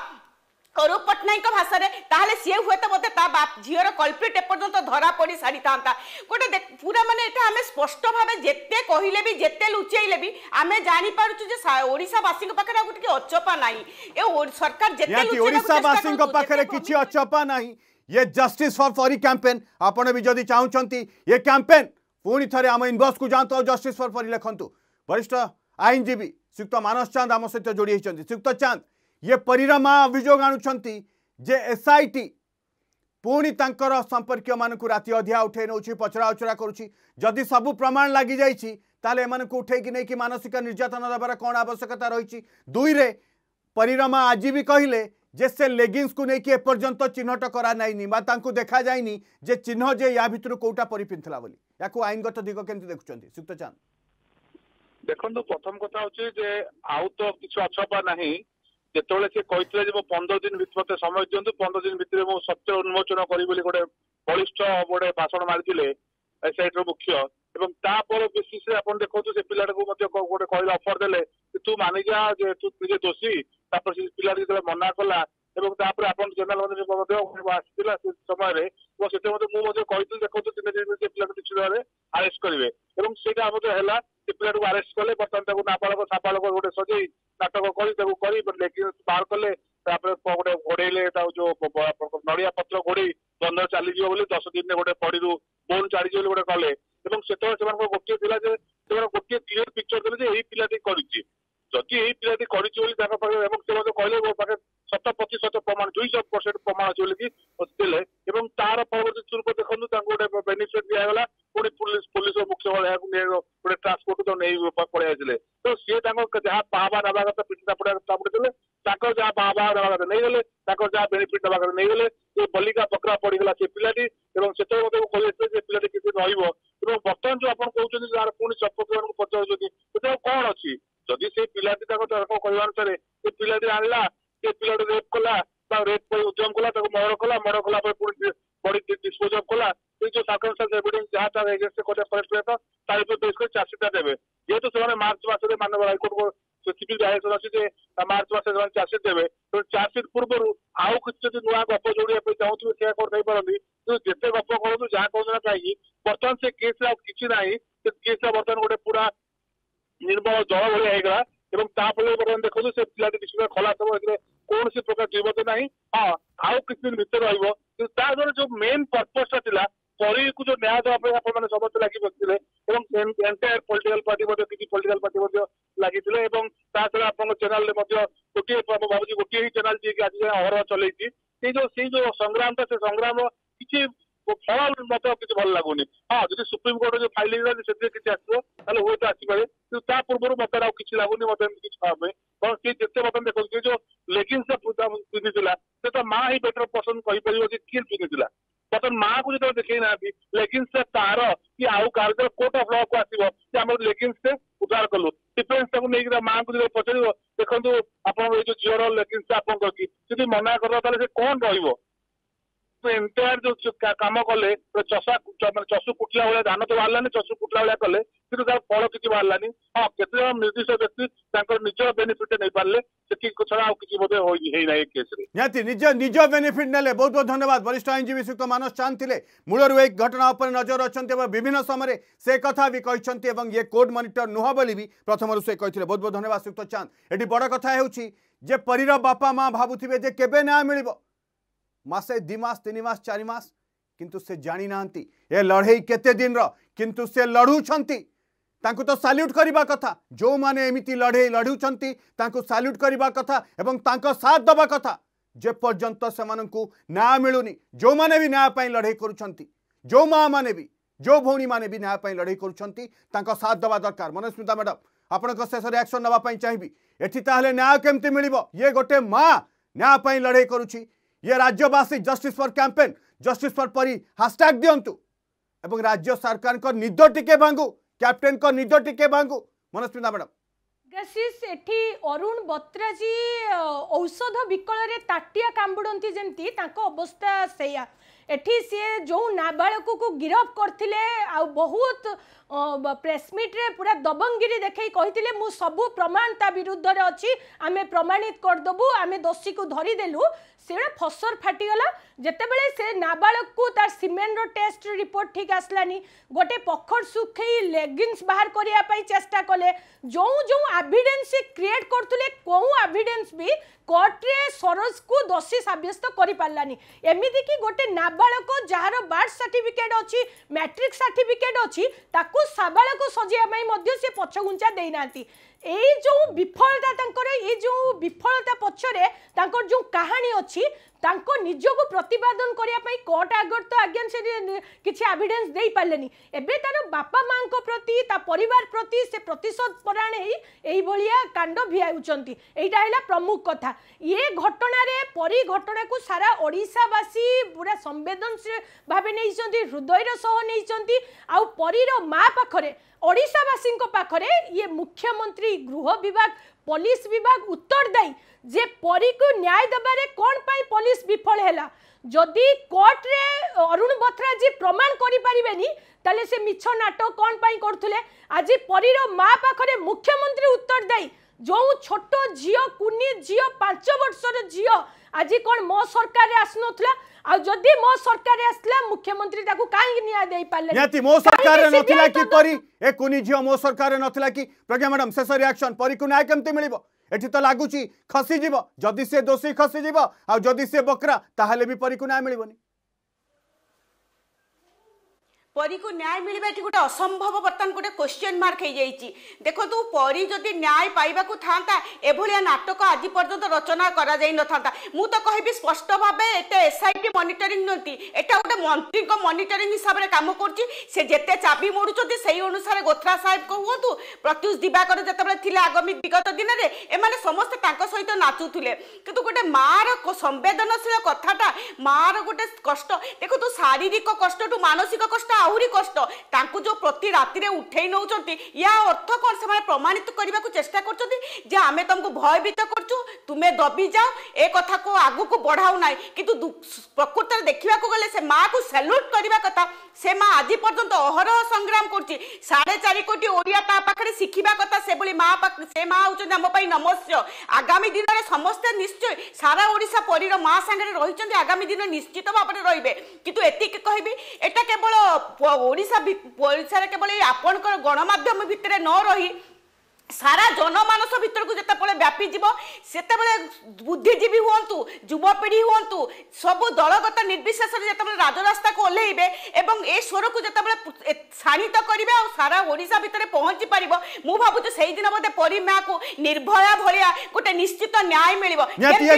স্বরূপ পট্টনাক ভাষার তাহলে সি হুয়েত মধ্যে তা বাপ ঝিওর কল্পিট এপর্যন্ত ধরা পড়ি সারি থাকে গোটে পুরা মানে এটা আমি স্পষ্ট ভাবে যেতে কহিলে বি যেতে লুচাইলে বি আমি জাঁপারুছু যে ওড়শাবাসী পাখে আগে টিকি অচপা নাই এ সরকার যেতে ওড়শাবাসী পাখে কিছু অচপা নাই ये जस्टिस फॉर फरी कैंपेन आपण भी जदि चाहते ये कैंपेन पुणी थे आम इनबक्स को जातु और जस्टिस फर फरी लिखतु वरिष्ठ आईनजीवी श्रीयुक्त मानस चांद आम सहित जोड़ी होती श्रीयुक्त चांद ये परीरा अभिजोग अभोग एस आई टी पुणी तर संपर्क मानक रात अधिया उठे नौ पचरा उचरा करुच्ची सब प्रमाण लग जाए उठेकि नहीं कि मानसिक निर्यातना देवार कौन आवश्यकता रही दुईरे परीरा माँ आज भी कहले जे से लेगिंगस को लेकिन एपर्तंत चिह्नट कराई देखा जाए जे चिन्ह जे या भितर कौटा परिपिंथला या आईनगत दिग के देखुं सुक्त चांद देखो प्रथम कथा हूँ आउ तो किस अछपा नहीं ଯେତେବେଳେ ସେ କହିଥିଲେ ଯେ ମୁଁ ପନ୍ଦର ଦିନ ମୋତେ ସମୟ ଦିଅନ୍ତୁ ପନ୍ଦର ଦିନ ଭିତରେ ମୁଁ ସତ୍ୟ ଉନ୍ମୋଚନ କରିବି ବୋଲି ଗୋଟେ ବଳିଷ୍ଠ ଗୋଟେ ଭାଷଣ ମାରିଥିଲେ ଏସ୍ଆଇଟିର ମୁଖ୍ୟ ଏବଂ ତାପରେ ବେସିସରେ ଆପଣ ଦେଖନ୍ତୁ ସେ ପିଲାଟାକୁ ମଧ୍ୟ ଗୋଟେ କହିଲେ ଅଫର ଦେଲେ ତୁ ମାନିଯା ଯେ ତୁ ନିଜେ ଦୋଷୀ ତାପରେ ସେ ପିଲାଟି ଯେତେବେଳେ ମନା କଲା ଏବଂ ତାପରେ ଆପଣ ଜେନେରାଲ ମ୍ୟାନେଜର ମଧ୍ୟ ଆସିଥିଲା ସେ ସମୟରେ ଏବଂ ସେଥିରେ ମଧ୍ୟ ମୁଁ ମଧ୍ୟ କହିଥିଲି ଦେଖନ୍ତୁ ତିନି ଦିନ ସେ ପିଲାକୁ ନିଶ୍ଚିତରେ ଆରେଷ୍ଟ କରିବେ ଏବଂ ସେଇଟା ମଧ୍ୟ ହେଲା ସେ ପିଲାଟିକୁ ଆରେଷ୍ଟ କଲେ ବର୍ତ୍ତମାନ ତାକୁ ନାବାଳକ ସାବାଳକ ଗୋଟେ ସଜେଇ ନାଟକ କରି ତାକୁ କରି ବାହାର କଲେ ତାପରେ ଗୋଟେ ଘୋଡେଇଲେ ତାକୁ ଯୋଉ ନଡିଆ ପତ୍ର ଘୋଡେଇ ଦଣ୍ଡ ଚାଲିଯିବ ବୋଲି ଦଶ ଦିନରେ ଗୋଟେ ପଡିରୁ ବୋନ୍ ଚାଲିଯିବ ବୋଲି ଗୋଟେ କଲେ ଏବଂ ସେତେବେଳେ ସେମାନଙ୍କର ଗୋଟିଏ ଥିଲା ଯେ ସେମାନେ ଗୋଟିଏ କ୍ଲିୟର ପିକ୍ଚର ଦେଲେ ଯେ ଏଇ ପିଲାଟି କରିଛି ଯଦି ଏଇ ପିଲାଟି କରିଛି ବୋଲି ତାଙ୍କ ପାଖରେ ଏବଂ ସେ କହୁଛନ୍ତି ବର୍ତ୍ତମାନ ସେ କେସ୍ରେ ଆଉ କିଛି ନାହିଁ ସେ କେସ୍ଟା ବର୍ତ୍ତମାନ ଗୋଟେ ପୁରା ନିର୍ମଳ ଜଳ ଭଳିଆ ହେଇଗଲା ଏବଂ ତା ଫଳରେ ବର୍ତ୍ତମାନ ଦେଖନ୍ତୁ ସେ ପିଲାଟି ନିଶ୍ଚିତ ଖଲାସ ହେବ ଏଥିରେ କୌଣସି ପ୍ରକାର ଦୁର୍ବତ ନାହିଁ ହଁ ଆଉ କିଛି ଦିନ ଭିତରେ ରହିବ କିନ୍ତୁ ତା ଦ୍ୱାରା ଯୋଉ ମେନ୍ ପର୍ପଜଟା ଥିଲା ପରିକୁ ଯୋଉ ନ୍ୟାୟ ଦେବା ପାଇଁ ଆପଣମାନେ ସମସ୍ତେ ଲାଗି ବସିଥିଲେ ଏବଂ ଏଣ୍ଟାୟାର ପଲିଟିକାଲ ପାର୍ଟି ମଧ୍ୟ କିଛି ପଲିଟିକାଲ ପାର୍ଟି ମଧ୍ୟ ଲାଗିଥିଲେ ଏବଂ ତା ଛଡ଼ା ଆପଣଙ୍କ ଚ୍ୟାନେଲରେ ମଧ୍ୟ ଗୋଟିଏ ମୁଁ ଭାବୁଛି ଗୋଟିଏ ହିଁ ଚ୍ୟାନେଲ ଯିଏକି ଆଜି ଯାଏଁ ଅହରହ ଚଲେଇଛି ସେଇ ଯୋଉ ସେଇ ଯୋଉ ସଂଗ୍ରାମଟା ସେ ସଂଗ୍ରାମ କିଛି ଫଳ ମତେ କିଛି ଭଲ ଲାଗୁନି ହଁ ଯଦି ସୁପ୍ରିମକୋର୍ଟ ଯୋଉ ଫାଇଲ ହେଇଗଲା ସେଥିରେ କିଛି ଆସିବ ତାହେଲେ ହୁଏତ ଆସିପାରେ କିନ୍ତୁ ତା ପୂର୍ବରୁ ମତେ ଆଉ କିଛି ଲାଗୁନି ମତେ ଏମିତି କିଛି ଖରାପ ପାଇଁ କାରଣ ସିଏ ଯେତେ ବର୍ତ୍ତମାନ ଦେଖନ୍ତୁ ସେ ଯୋଉ ଲେଗିନ୍ସ ପିନ୍ଧିଥିଲା ସେ ତା ମା ହିଁ ବେଟର ପସନ୍ଦ କହିପାରିବ ଯେ କିଏ ପିନ୍ଧିଥିଲା ବର୍ତ୍ତମାନ ମାଆକୁ ଯେତେବେଳେ ଦେଖେଇ ନାହାନ୍ତି ଲେଗିନ୍ସ ତାର କି ଆଉ କାହାର ଯେତେବେଳେ କୋର୍ଟ ଅଫ୍ ଲକୁ ଆସିବ ଯେ ଆମର ଲେଗିନ୍ସ ଉଦ୍ଧାର କଲୁ ଡିଫେନ୍ସ ତାକୁ ନେଇକି ମାଆଙ୍କୁ ଯେତେବେଳେ ପଚାରିବ ଦେଖନ୍ତୁ ଆପଣଙ୍କ ଏଇ ଯୋଉ ଝିଅର ଲେଗିନ୍ସ ଆପଣଙ୍କର କି ଯଦି ମନା କରିଦେବ ତାହେଲେ ସେ କଣ ରହିବ इंटायर जो कम कले चषा मैं चषु कुटला भाया धान तो बाहर चषु कुटला भाया कले कि फल किसी बाहर हाँ कत निर्दिष्ट व्यक्ति निज बेनिफिट नहीं पारे से छड़ा कि केस बेनिफिट ना बहुत बहुत धन्यवाद वरिष्ठ आईनजीवी श्रीक्त मानस चांद थे मूल एक घटना उपर नजर अच्छा विभिन्न समय से कथा भी कहते हैं ये कोर्ट मनिटर नुह बोली भी प्रथम से कही बहुत बहुत धन्यवाद श्रीक्त चांद ये बड़ कथा हो परीर बापा माँ भावुवे के केबे मसे दिमास तीन मस चार किंतु से जाणिना ये लड़े केतेदिन किंतु से लड़ूं ताकू तो साल्यूट करने कथा जो मैंने एमती लड़े लड़ूं साल्यूट करने कथा एवं साथ दबा कथा जेपर्यंत से न्याय मिलूनी जो मैंने भी न्याय लड़े करो माँ मैंने भी जो भौणी मैंने भी न्याय लड़े करवा दरकार मनस्मिता मैडम आपण शेष रियाक्शन नाप चाहिए एटी तालोले न्याय केमती मिल ये गोटे माँ न्याय लड़े करुच्छी ये राज्यवासी justice for campaign justice for Pari hashtag दिंतु एवं राज्य सरकार निद टे भांगु कैप्टेन को निद टे भांगु मनस्मिता मैडम ଗାସିସ୍ ଏଠି ଅରୁଣ ବତ୍ରାଜୀ ଔଷଧ ବିକଳରେ ତାଟିଆ କାମୁଡ଼ନ୍ତି ଯେମିତି ତାଙ୍କ ଅବସ୍ଥା ସେଇଆ ଏଠି ସିଏ ଯେଉଁ ନାବାଳକକୁ ଗିରଫ କରିଥିଲେ ଆଉ ବହୁତ প্রেসমিট্রে পুরা দবঙ্গিরি দেখাই কে মু সবু প্রমাণ তা বিরুদ্ধে অছি আমি প্রমাণিত করেদেবু আমি দোষী কু ধরিদেলু সেটা ফসর ফাটিগলা যেতবে সে নাবাড়কু তার সিমেন্টর টেস্ট রিপোর্ট ঠিক আসলানি গোটে পখর শুখাই লেগিংস বাহার করা চেষ্টা কলে যে যে আভিডেন্স সে ক্রিয়েট করুলে কেউ আভিডেন্স বি কোর্টরে সরোজকু দোষী সাব্যস্ত করে পারানি এমিতি কি গোটে নাবাড়ক যার বার্থ সার্টিফিকেট অছি ম্যাট্রিক সার্টিফিকেট অছি তাকে ତାକୁ ଶାବାଳକୁ ସଜେଇବା ପାଇଁ ମଧ୍ୟ ସେ ପଛଘୁଞ୍ଚା ଦେଇନାହାନ୍ତି ଏଇ ଯେଉଁ ବିଫଳତା ତାଙ୍କର ଏଇ ଯେଉଁ ବିଫଳତା ପଛରେ ତାଙ୍କର ଯେଉଁ କାହାଣୀ ଅଛି ତାଙ୍କ ନିଜକୁ ପ୍ରତିପାଦନ କରିବା ପାଇଁ କୋର୍ଟ ଆଗରେ ତ ଆଜ୍ଞା ସେ କିଛି ଆଭିଡେନ୍ସ ଦେଇପାରିଲେନି ଏବେ ତାର ବାପା ମାଆଙ୍କ ପ୍ରତି ତା ପରିବାର ପ୍ରତି ସେ ପ୍ରତିଶୋଧ ପରାୟଣ ହେଇ ଏଇଭଳିଆ କାଣ୍ଡ ଭିଆଉଛନ୍ତି ଏଇଟା ହେଲା ପ୍ରମୁଖ କଥା ଏ ଘଟଣାରେ ପରି ଘଟଣାକୁ ସାରା ଓଡ଼ିଶାବାସୀ ପୁରା ସମ୍ବେଦନଶୀଳ ଭାବେ ନେଇଛନ୍ତି ହୃଦୟର ସହ ନେଇଛନ୍ତି ଆଉ ପରୀର ମା ପାଖରେ ওড়িশাবাসী পাখে ইয়ে মুখ্যমন্ত্রী গৃহ বিভাগ পুলিশ বিভাগ উত্তর দেই যে পরীকে ন্যায় দেবার কোণ পাই পুলিশ বিফল হেলা যদি কোর্টরে অরুণ বত্রাজি প্রমাণ করে পারিবেনি তাহলে সে মিছ নাটক কোণ পাই করুলে আজি পরীর মা পাখে মুখ্যমন্ত্রী উত্তর দেই যে ছোট ঝিও কুনি ঝিও পাঁচ বর্ষর ঝিও आज कौन मो सरकार आसन आ जदि मो सरकार आसला मुख्यमंत्री कहीं काहे मो सरकार रे नथिला मो सरकार रे नथिला प्रज्ञा मैडम शेष रियाक्शन परी को न्याय केमते मिलिबो एठी तो लगुच खसी जीव जदि सी दोषी खसी जीव आ बकरा भी परी को न्याय मिलिबोनी পরী কু ন্যায় মিলবে এটি গোটে অসম্ভব বর্তমান গোটে কোশ্চেন মার্ক হয়ে যাই দেখ পরী যদি ন্যায় পাইবা থাকা এভাবে নাটক আজ পর্যন্ত রচনা করা যাই নথা মু তো কহিবি স্পষ্ট ভাবে এতে এসআইটি মনিটরিং নতি এটা গোটে মন্ত্রী মনিটরিং হিসাবে কাম করছি সে যেতে চাবি মোড়ুচন্তি সেই অনুসারে গোথরা সাহেব কুহতু প্রত্যুষ দিবাকর যেতবে লে আগামী বিগত দিনের এমনি সমস্ত তাঙ্ক সহিত নাচুলে কিন্তু গোটে মার সংবেদনশীল কথাটা মার গোটে কষ্ট দেখ শারীরিক কষ্টটু মানসিক কষ্ট ଆହୁରି କଷ୍ଟ ତାଙ୍କୁ ଯେଉଁ ପ୍ରତି ରାତିରେ ଉଠେଇ ନେଉଛନ୍ତି ୟା ଅର୍ଥ କ'ଣ ସେମାନେ ପ୍ରମାଣିତ କରିବାକୁ ଚେଷ୍ଟା କରୁଛନ୍ତି ଯେ ଆମେ ତମକୁ ଭୟଭୀତ କରୁଛୁ ତୁମେ ଦବି ଯାଅ ଏ କଥାକୁ ଆଗକୁ ବଢ଼ାଉ ନାହିଁ କିନ୍ତୁ ପ୍ରକୃତରେ ଦେଖିବାକୁ ଗଲେ ସେ ମାଆକୁ ସେଲ୍ୟୁଟ୍ କରିବା କଥା ସେ ମା ଆଜି ପର୍ଯ୍ୟନ୍ତ ଅହରହ ସଂଗ୍ରାମ କରୁଛି ସାଢ଼େ ଚାରି କୋଟି ଓଡ଼ିଆ ତା ପାଖରେ ଶିଖିବା କଥା ସେଭଳି ମା ସେ ମା ହେଉଛନ୍ତି ଆମ ପାଇଁ ନମସ୍ୟ ଆଗାମୀ ଦିନରେ ସମସ୍ତେ ନିଶ୍ଚୟ ସାରା ଓଡ଼ିଶା ପରୀର ମା ସାଙ୍ଗରେ ରହିଛନ୍ତି ଆଗାମୀ ଦିନ ନିଶ୍ଚିତ ଭାବରେ ରହିବେ କିନ୍ତୁ ଏତିକି କହିବି এটা কেবল ଓଡ଼ିଶା ଓଡ଼ିଶାରେ କେବଳ ଏଇ ଆପଣଙ୍କର ଗଣମାଧ୍ୟମ ଭିତରେ ନ ରହି সারা জনমানস ভিতরক যেতবে যাব সেতবে বুদ্ধিজীবী হুম যুবপিঢ়ি হুম সবু দলগত নির্বিশেষে যেতবে রাজরাস্তা ওহ্লাইবে এবং এ স্বরক যেতবে শাণিত করবে আর সারা ওড়শা ভিতরে পৌঁছি পারিব মু ভাবুছি সেই দিন বোধে পরী পরিমাকে নির্ভয়া ভয়া গোটে নিশ্চিত ন্যায় মিলব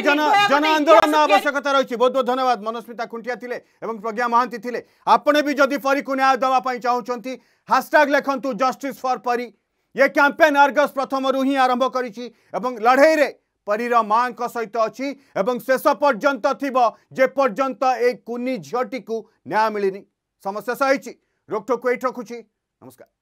জন আন্দোলন আবশ্যকতা রয়েছে বহু বহু ধন্যবাদ মনস্মিতা খুঁটিয়া লে এবং প্রজ্ঞা মহান্তি লে আপনি যদি পরীকে ন্যায় দেওয়া চাহুমান হ্যাশট্যাগ লেখত জস্টিস ফর পরী ये कैंपेन आर्गस प्रथम रु हि आरंभ कर लड़ई में परीर माँ सहित अच्छी शेष पर्यंत थपर्यंत एक कुनी झीटी को न्याय मिलनी समय शेष रोकठोक यही रखुची नमस्कार